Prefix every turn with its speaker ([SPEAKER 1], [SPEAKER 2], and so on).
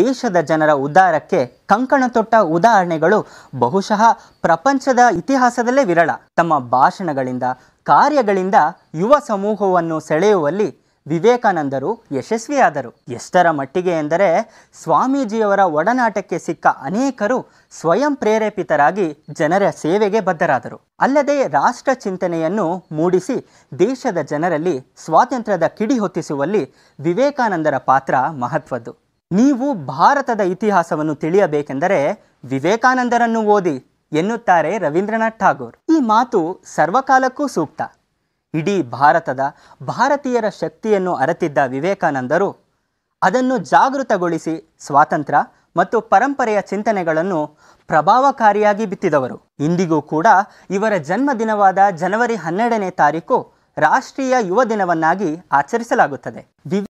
[SPEAKER 1] ದೇಶದ ಜನರ ಉದ್ಧಾರಕ್ಕೆ ಕಂಕಣ ತೊಟ್ಟ ಉದಾಹರಣೆಗಳು ಬಹುಶಃ ಪ್ರಪಂಚದ ಇತಿಹಾಸದಲ್ಲೇ ವಿರಳ ತಮ್ಮ ಭಾಷಣಗಳಿಂದ ಕಾರ್ಯಗಳಿಂದ ಯುವ ಸಮೂಹವನ್ನು ಸೆಳೆಯುವಲ್ಲಿ ವಿವೇಕಾನಂದರು ಯಶಸ್ವಿಯಾದರು ಎಷ್ಟರ ಮಟ್ಟಿಗೆ ಎಂದರೆ ಸ್ವಾಮೀಜಿಯವರ ಒಡನಾಟಕ್ಕೆ ಸಿಕ್ಕ ಅನೇಕರು ಸ್ವಯಂ ಪ್ರೇರೇಪಿತರಾಗಿ ಜನರ ಸೇವೆಗೆ ಬದ್ಧರಾದರು ಅಲ್ಲದೆ ರಾಷ್ಟ್ರ ಚಿಂತನೆಯನ್ನು ಮೂಡಿಸಿ ದೇಶದ ಜನರಲ್ಲಿ ಸ್ವಾತಂತ್ರ್ಯದ ಕಿಡಿ ಹೊತ್ತಿಸುವಲ್ಲಿ ವಿವೇಕಾನಂದರ ಪಾತ್ರ ಮಹತ್ವದ್ದು ನೀವು ಭಾರತದ ಇತಿಹಾಸವನ್ನು ತಿಳಿಯಬೇಕೆಂದರೆ ವಿವೇಕಾನಂದರನ್ನು ಓದಿ ಎನ್ನುತ್ತಾರೆ ರವೀಂದ್ರನಾಥ್ ಠಾಗೋರ್ ಈ ಮಾತು ಸರ್ವಕಾಲಕ್ಕೂ ಸೂಕ್ತ ಇಡೀ ಭಾರತದ ಭಾರತೀಯರ ಶಕ್ತಿಯನ್ನು ಅರತಿದ್ದ ವಿವೇಕಾನಂದರು ಅದನ್ನು ಜಾಗೃತಗೊಳಿಸಿ ಸ್ವಾತಂತ್ರ್ಯ ಮತ್ತು ಪರಂಪರೆಯ ಚಿಂತನೆಗಳನ್ನು ಪ್ರಭಾವಕಾರಿಯಾಗಿ ಬಿತ್ತಿದವರು ಇಂದಿಗೂ ಕೂಡ ಇವರ ಜನ್ಮದಿನವಾದ ಜನವರಿ ಹನ್ನೆರಡನೇ ತಾರೀಕು ರಾಷ್ಟ್ರೀಯ ಯುವ ದಿನವನ್ನಾಗಿ ಆಚರಿಸಲಾಗುತ್ತದೆ